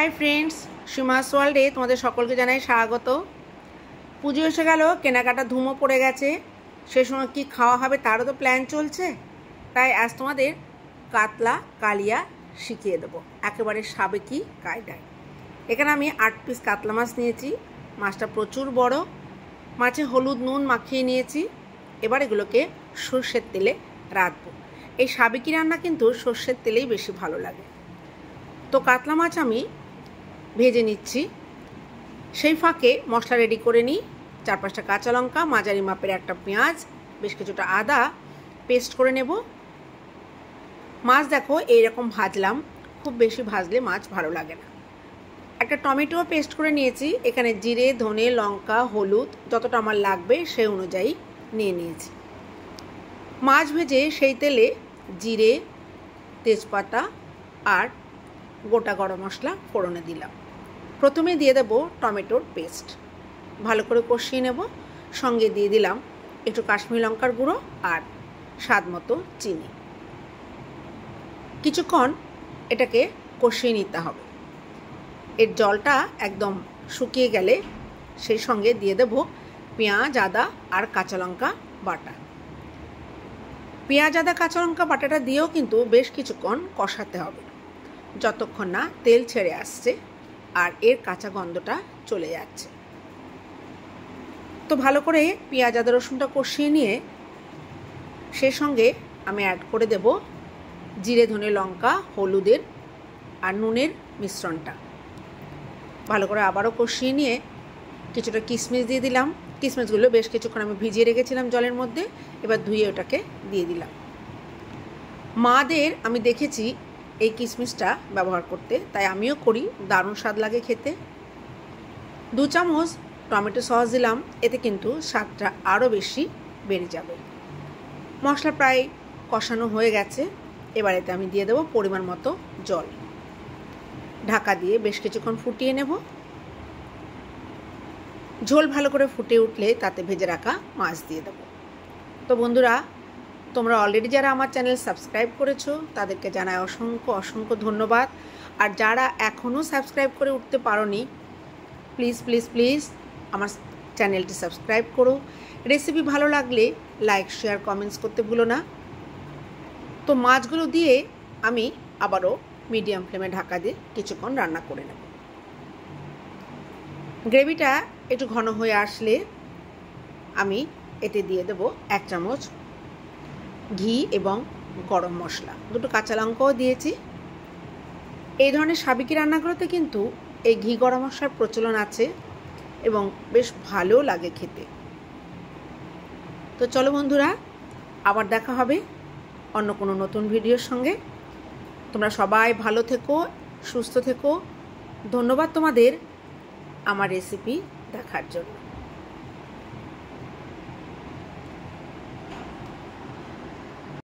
hi friends সীমাস ওয়ার্ল্ডে তোমাদের সকলকে জানাই স্বাগত পুজো এসে গেল কেনাকাটা ধুমো পড়ে গেছে সে সময় কি খাওয়া হবে তারও তো প্ল্যান চলছে তাই আজ তোমাদের কাতলা কালিয়া শিখিয়ে দেবো একেবারে সাবেকি কায়দায় এখানে আমি আট পিস কাতলা মাছ নিয়েছি মাছটা প্রচুর বড় মাছে হলুদ নুন মাখিয়ে নিয়েছি এবার এগুলোকে সর্ষের তেলে রাঁধবো এই সাবেকি রান্না কিন্তু সর্ষের তেলেই বেশি ভালো লাগে তো কাতলা মাছ আমি ভেজে নিচ্ছি সেই ফাঁকে মশলা রেডি করে নিই চার পাঁচটা কাঁচা লঙ্কা মাঝারি মাপের একটা পেঁয়াজ বেশ কিছুটা আদা পেস্ট করে নেব মাছ দেখো এইরকম ভাজলাম খুব বেশি ভাজলে মাছ ভালো লাগে না একটা টমেটো পেস্ট করে নিয়েছি এখানে জিরে ধনে লঙ্কা হলুদ যতটা আমার লাগবে সে অনুযায়ী নিয়ে নিয়েছি মাছ ভেজে সেই তেলে জিরে তেজপাতা আর গোটা গরম মশলা ফোড়নে দিলাম প্রথমে দিয়ে দেব টমেটোর পেস্ট ভালো করে কষিয়ে নেব সঙ্গে দিয়ে দিলাম একটু কাশ্মীর লঙ্কার গুঁড়ো আর স্বাদ মতো চিনি কিছুক্ষণ এটাকে কষিয়ে নিতে হবে এর জলটা একদম শুকিয়ে গেলে সেই সঙ্গে দিয়ে দেব পেঁয়াজ আদা আর কাঁচা লঙ্কা বাটা পেঁয়াজ আদা কাঁচা লঙ্কা বাটাটা দিয়েও কিন্তু বেশ কিছুক্ষণ কষাতে হবে যতক্ষণ না তেল ছেড়ে আসছে আর এর কাঁচা গন্ধটা চলে যাচ্ছে তো ভালো করে পেঁয়াজ আদা রসুনটা কষিয়ে নিয়ে সে সঙ্গে আমি অ্যাড করে দেব জিরে ধনে লঙ্কা হলুদের আর নুনের মিশ্রণটা ভালো করে আবারও কষিয়ে নিয়ে কিছুটা কিশমিশ দিয়ে দিলাম কিশমিশগুলো বেশ কিছুক্ষণ আমি ভিজিয়ে রেখেছিলাম জলের মধ্যে এবার ধুয়ে ওটাকে দিয়ে দিলাম মাদের আমি দেখেছি এই কিশমিশটা ব্যবহার করতে তাই আমিও করি দারুণ স্বাদ লাগে খেতে দু চামচ টমেটো সস দিলাম এতে কিন্তু স্বাদটা আরও বেশি বেড়ে যাবে মশলা প্রায় কষানো হয়ে গেছে এবার এতে আমি দিয়ে দেবো পরিমাণ মতো জল ঢাকা দিয়ে বেশ কিছুক্ষণ ফুটিয়ে নেব ঝোল ভালো করে ফুটে উঠলে তাতে ভেজে রাখা মাছ দিয়ে দেবো তো বন্ধুরা তোমরা অলরেডি যারা আমার চ্যানেল সাবস্ক্রাইব করেছো তাদেরকে জানায় অসংখ্য অসংখ্য ধন্যবাদ আর যারা এখনও সাবস্ক্রাইব করে উঠতে পারো নি প্লিজ প্লিজ প্লিজ আমার চ্যানেলটি সাবস্ক্রাইব করো রেসিপি ভালো লাগলে লাইক শেয়ার কমেন্টস করতে ভুলো না তো মাছগুলো দিয়ে আমি আবারও মিডিয়াম ফ্লেমে ঢাকা দিয়ে কিছুক্ষণ রান্না করে নেব গ্রেভিটা একটু ঘন হয়ে আসলে আমি এতে দিয়ে দেব এক চামচ ঘি এবং গরম মশলা দুটো কাঁচা লঙ্কাও দিয়েছি এই ধরনের সাবেকি রান্নাগুলোতে কিন্তু এই ঘি গরম মশলার প্রচলন আছে এবং বেশ ভালো লাগে খেতে তো চলো বন্ধুরা আবার দেখা হবে অন্য কোনো নতুন ভিডিওর সঙ্গে তোমরা সবাই ভালো থেকো সুস্থ থেকো ধন্যবাদ তোমাদের আমার রেসিপি দেখার জন্য